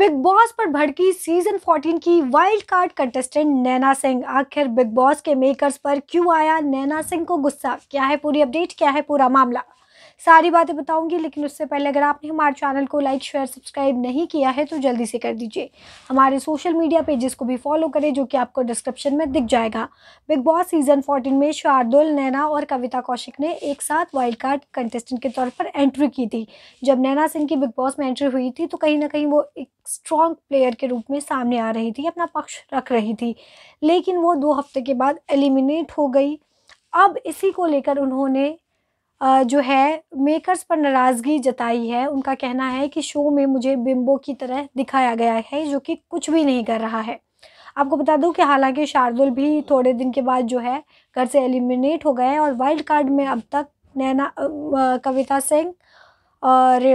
big boss पर भड़की season 14 की wild card contestant Naina Singh आखिर बिग बॉस के मेकर्स पर क्यों आया नैना सिंह को गुस्सा क्या है पूरी अपडेट क्या है पूरा मामला सारी बातें बताऊंगी लेकिन उससे पहले अगर आपने हमारे चैनल को लाइक शेयर सब्सक्राइब नहीं किया है तो जल्दी से कर दीजिए हमारे सोशल मीडिया पेजेस को भी फॉलो करें जो कि आपको डिस्क्रिप्शन में दिख जाएगा बिग बॉस सीजन फोर्टीन में शार्दुल नैना और कविता कौशिक ने एक साथ वाइल्ड कार्ड कंटेस्टेंट के तौर पर एंट्री की थी जब नैना सिंह की बिग बॉस में एंट्री हुई थी तो कहीं ना कहीं वो एक स्ट्रॉन्ग प्लेयर के रूप में सामने आ रही थी अपना पक्ष रख रही थी लेकिन वो दो हफ्ते के बाद एलिमिनेट हो गई अब इसी को लेकर उन्होंने जो है मेकर्स पर नाराज़गी जताई है उनका कहना है कि शो में मुझे बिम्बो की तरह दिखाया गया है जो कि कुछ भी नहीं कर रहा है आपको बता दूं कि हालांकि शार्दुल भी थोड़े दिन के बाद जो है घर से एलिमिनेट हो गए और वाइल्ड कार्ड में अब तक नैना कविता सिंह और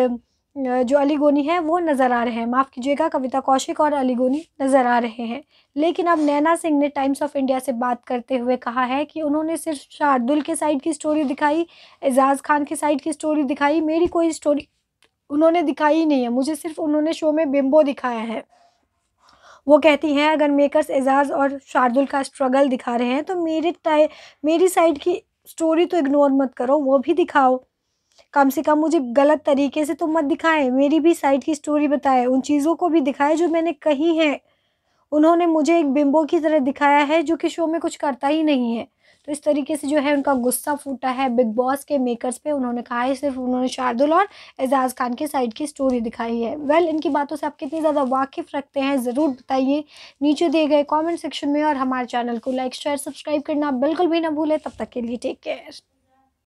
जो अलीगोनी है वो नज़र आ रहे हैं माफ़ कीजिएगा कविता कौशिक और अलीगोनी नज़र आ रहे हैं लेकिन अब नैना सिंह ने टाइम्स ऑफ इंडिया से बात करते हुए कहा है कि उन्होंने सिर्फ शार्दुल के साइड की स्टोरी दिखाई एजाज़ खान के साइड की स्टोरी दिखाई मेरी कोई स्टोरी उन्होंने दिखाई नहीं है मुझे सिर्फ उन्होंने शो में बिम्बो दिखाया है वो कहती हैं अगर मेकर्स एजाज़ और शार्दुल का स्ट्रगल दिखा रहे हैं तो मेरे मेरी साइड की स्टोरी तो इग्नोर मत करो वो भी दिखाओ कम से कम मुझे गलत तरीके से तो मत दिखाएं मेरी भी साइड की स्टोरी बताएं उन चीज़ों को भी दिखाएं जो मैंने कही हैं उन्होंने मुझे एक बिम्बो की तरह दिखाया है जो कि शो में कुछ करता ही नहीं है तो इस तरीके से जो है उनका गुस्सा फूटा है बिग बॉस के मेकर्स पे उन्होंने कहा है सिर्फ उन्होंने शार्दुल और एजाज खान के साइड की स्टोरी दिखाई है वेल इनकी बातों से आप कितनी ज़्यादा वाकिफ़ रखते हैं ज़रूर बताइए नीचे दिए गए कॉमेंट सेक्शन में और हमारे चैनल को लाइक शेयर सब्सक्राइब करना बिल्कुल भी ना भूलें तब तक के लिए टेक केयर